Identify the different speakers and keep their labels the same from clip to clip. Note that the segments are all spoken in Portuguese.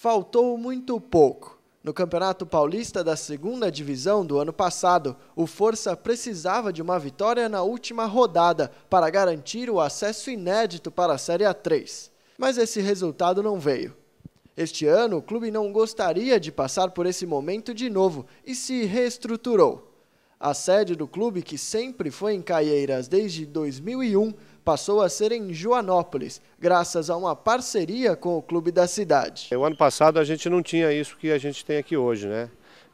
Speaker 1: faltou muito pouco. No Campeonato Paulista da segunda divisão do ano passado, o Força precisava de uma vitória na última rodada para garantir o acesso inédito para a Série A3. Mas esse resultado não veio. Este ano, o clube não gostaria de passar por esse momento de novo e se reestruturou. A sede do clube, que sempre foi em Caieiras desde 2001,
Speaker 2: passou a ser em Joanópolis, graças a uma parceria com o clube da cidade. O ano passado a gente não tinha isso que a gente tem aqui hoje, né?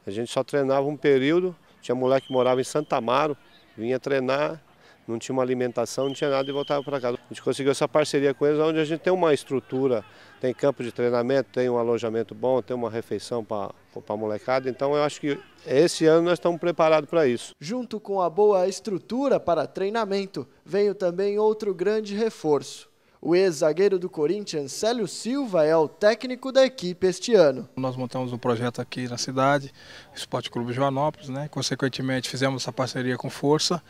Speaker 2: A gente só treinava um período, tinha moleque que morava em Santa Amaro, vinha treinar não tinha uma alimentação, não tinha nada e voltava para casa. A gente conseguiu essa parceria com eles, onde a gente tem uma estrutura, tem campo de treinamento, tem um alojamento bom, tem uma refeição para a molecada. Então eu acho que esse ano nós estamos preparados para isso. Junto com a boa estrutura para treinamento, veio também outro
Speaker 1: grande reforço. O ex-zagueiro do Corinthians, Célio Silva, é o técnico da equipe
Speaker 3: este ano. Nós montamos um projeto aqui na cidade, Esporte Clube Joanópolis, né? Consequentemente, fizemos essa parceria com força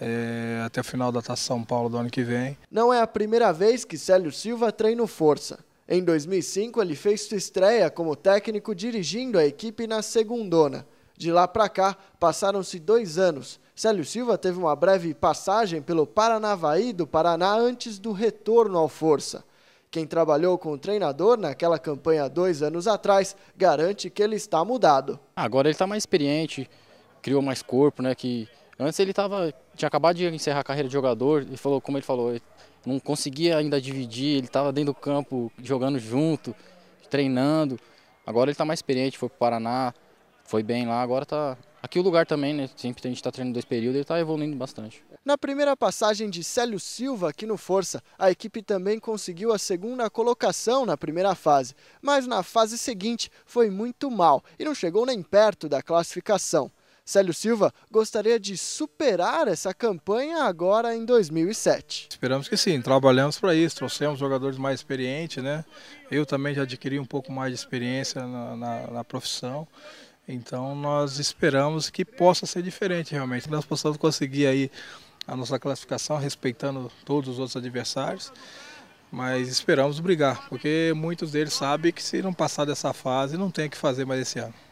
Speaker 3: é, até o final da Taça São Paulo do ano que vem.
Speaker 1: Não é a primeira vez que Célio Silva treina o Força. Em 2005, ele fez sua estreia como técnico dirigindo a equipe na Segundona. De lá para cá, passaram-se dois anos. Célio Silva teve uma breve passagem pelo Paranavaí do Paraná antes do retorno ao Força. Quem trabalhou com o treinador naquela campanha dois anos atrás garante que ele está mudado.
Speaker 4: Agora ele está mais experiente, criou mais corpo, né? Que Antes ele tava, tinha acabado de encerrar a carreira de jogador e falou, como ele falou, não conseguia ainda dividir, ele estava dentro do campo jogando junto, treinando. Agora ele está mais experiente, foi para o Paraná, foi bem lá, agora está Aqui o lugar
Speaker 1: também, né? Sempre a gente está treinando dois períodos, ele está evoluindo bastante. Na primeira passagem de Célio Silva aqui no Força, a equipe também conseguiu a segunda colocação na primeira fase, mas na fase seguinte foi muito mal e não chegou nem perto da classificação. Célio Silva gostaria de superar essa campanha agora em 2007.
Speaker 3: Esperamos que sim, trabalhamos para isso, trouxemos jogadores mais experientes, né? Eu também já adquiri um pouco mais de experiência na, na, na profissão. Então nós esperamos que possa ser diferente realmente, nós possamos conseguir aí a nossa classificação respeitando todos os outros adversários mas esperamos brigar, porque muitos deles sabem que se não passar dessa fase, não tem o que fazer mais esse ano.